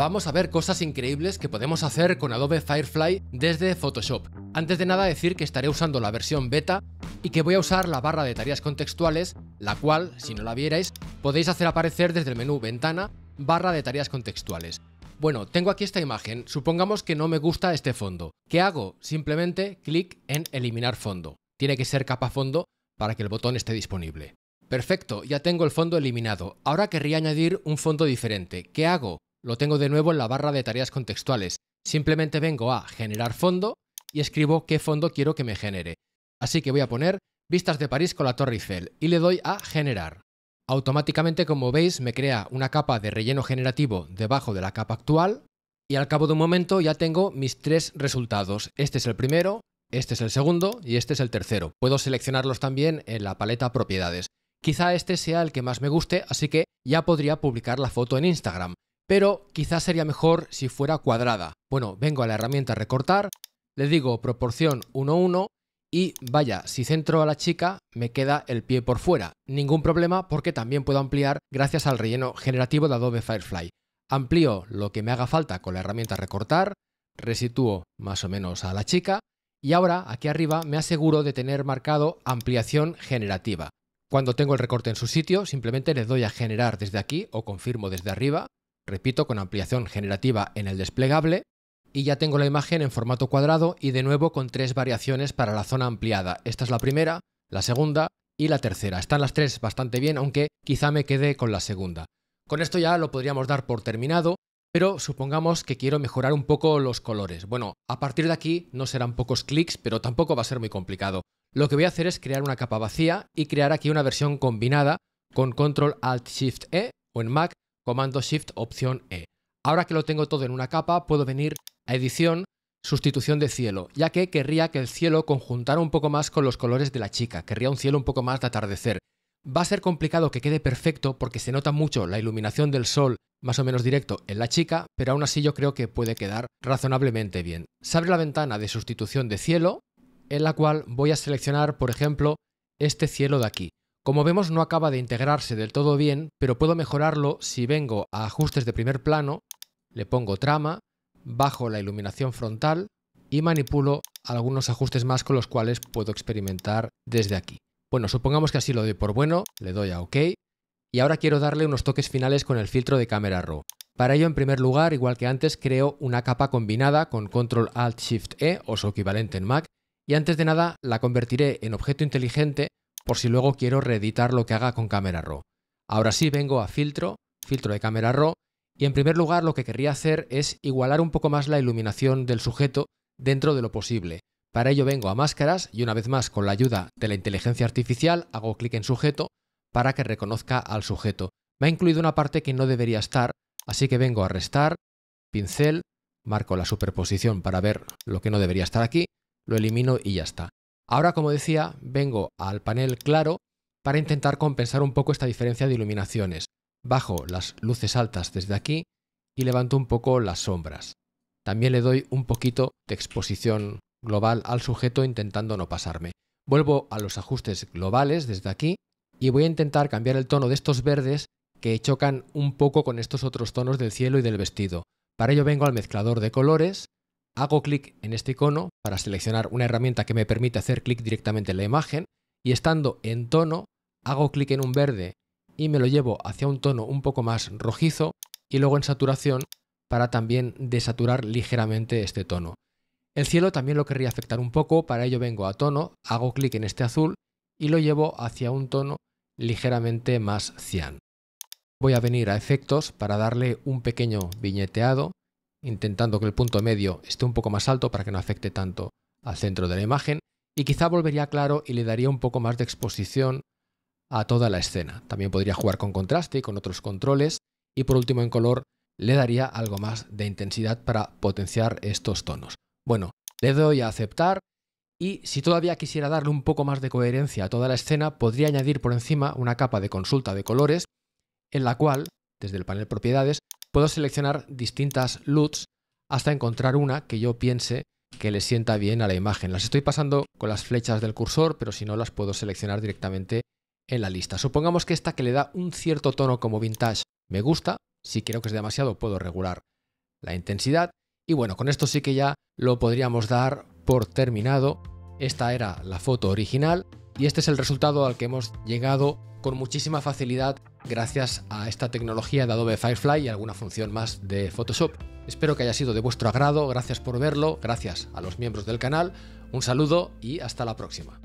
vamos a ver cosas increíbles que podemos hacer con Adobe Firefly desde Photoshop. Antes de nada decir que estaré usando la versión beta y que voy a usar la barra de tareas contextuales, la cual, si no la vierais, podéis hacer aparecer desde el menú Ventana, barra de tareas contextuales. Bueno, tengo aquí esta imagen, supongamos que no me gusta este fondo. ¿Qué hago? Simplemente clic en eliminar fondo. Tiene que ser capa fondo para que el botón esté disponible. Perfecto, ya tengo el fondo eliminado. Ahora querría añadir un fondo diferente. ¿Qué hago? Lo tengo de nuevo en la barra de tareas contextuales. Simplemente vengo a generar fondo y escribo qué fondo quiero que me genere. Así que voy a poner vistas de París con la Torre Eiffel y le doy a generar. Automáticamente, como veis, me crea una capa de relleno generativo debajo de la capa actual y al cabo de un momento ya tengo mis tres resultados. Este es el primero, este es el segundo y este es el tercero. Puedo seleccionarlos también en la paleta propiedades. Quizá este sea el que más me guste, así que ya podría publicar la foto en Instagram pero quizás sería mejor si fuera cuadrada. Bueno, vengo a la herramienta recortar, le digo proporción 1-1 y vaya, si centro a la chica me queda el pie por fuera. Ningún problema porque también puedo ampliar gracias al relleno generativo de Adobe Firefly. Amplío lo que me haga falta con la herramienta recortar, resitúo más o menos a la chica y ahora aquí arriba me aseguro de tener marcado ampliación generativa. Cuando tengo el recorte en su sitio, simplemente le doy a generar desde aquí o confirmo desde arriba repito, con ampliación generativa en el desplegable, y ya tengo la imagen en formato cuadrado y de nuevo con tres variaciones para la zona ampliada. Esta es la primera, la segunda y la tercera. Están las tres bastante bien, aunque quizá me quede con la segunda. Con esto ya lo podríamos dar por terminado, pero supongamos que quiero mejorar un poco los colores. Bueno, a partir de aquí no serán pocos clics, pero tampoco va a ser muy complicado. Lo que voy a hacer es crear una capa vacía y crear aquí una versión combinada con Control Alt Shift E o en Mac comando Shift, opción E. Ahora que lo tengo todo en una capa, puedo venir a edición, sustitución de cielo, ya que querría que el cielo conjuntara un poco más con los colores de la chica, querría un cielo un poco más de atardecer. Va a ser complicado que quede perfecto porque se nota mucho la iluminación del sol más o menos directo en la chica, pero aún así yo creo que puede quedar razonablemente bien. Se abre la ventana de sustitución de cielo, en la cual voy a seleccionar, por ejemplo, este cielo de aquí. Como vemos no acaba de integrarse del todo bien, pero puedo mejorarlo si vengo a ajustes de primer plano, le pongo trama, bajo la iluminación frontal y manipulo algunos ajustes más con los cuales puedo experimentar desde aquí. Bueno, supongamos que así lo doy por bueno, le doy a OK y ahora quiero darle unos toques finales con el filtro de cámara RAW. Para ello, en primer lugar, igual que antes, creo una capa combinada con Control Alt Shift E o su equivalente en Mac y antes de nada la convertiré en objeto inteligente por si luego quiero reeditar lo que haga con cámara Raw. Ahora sí vengo a filtro, filtro de cámara Raw, y en primer lugar lo que querría hacer es igualar un poco más la iluminación del sujeto dentro de lo posible. Para ello vengo a máscaras y una vez más con la ayuda de la inteligencia artificial hago clic en sujeto para que reconozca al sujeto. Me ha incluido una parte que no debería estar, así que vengo a restar, pincel, marco la superposición para ver lo que no debería estar aquí, lo elimino y ya está. Ahora, como decía, vengo al panel claro para intentar compensar un poco esta diferencia de iluminaciones. Bajo las luces altas desde aquí y levanto un poco las sombras. También le doy un poquito de exposición global al sujeto intentando no pasarme. Vuelvo a los ajustes globales desde aquí y voy a intentar cambiar el tono de estos verdes que chocan un poco con estos otros tonos del cielo y del vestido. Para ello vengo al mezclador de colores Hago clic en este icono para seleccionar una herramienta que me permite hacer clic directamente en la imagen y estando en tono, hago clic en un verde y me lo llevo hacia un tono un poco más rojizo y luego en saturación para también desaturar ligeramente este tono. El cielo también lo querría afectar un poco, para ello vengo a tono, hago clic en este azul y lo llevo hacia un tono ligeramente más cian. Voy a venir a efectos para darle un pequeño viñeteado intentando que el punto medio esté un poco más alto para que no afecte tanto al centro de la imagen, y quizá volvería claro y le daría un poco más de exposición a toda la escena. También podría jugar con contraste y con otros controles, y por último en color le daría algo más de intensidad para potenciar estos tonos. Bueno, le doy a aceptar y si todavía quisiera darle un poco más de coherencia a toda la escena, podría añadir por encima una capa de consulta de colores en la cual, desde el panel propiedades, puedo seleccionar distintas LUTs hasta encontrar una que yo piense que le sienta bien a la imagen. Las estoy pasando con las flechas del cursor, pero si no las puedo seleccionar directamente en la lista. Supongamos que esta que le da un cierto tono como vintage me gusta, si creo que es demasiado puedo regular la intensidad y bueno, con esto sí que ya lo podríamos dar por terminado. Esta era la foto original y este es el resultado al que hemos llegado con muchísima facilidad gracias a esta tecnología de Adobe Firefly y alguna función más de Photoshop. Espero que haya sido de vuestro agrado, gracias por verlo, gracias a los miembros del canal, un saludo y hasta la próxima.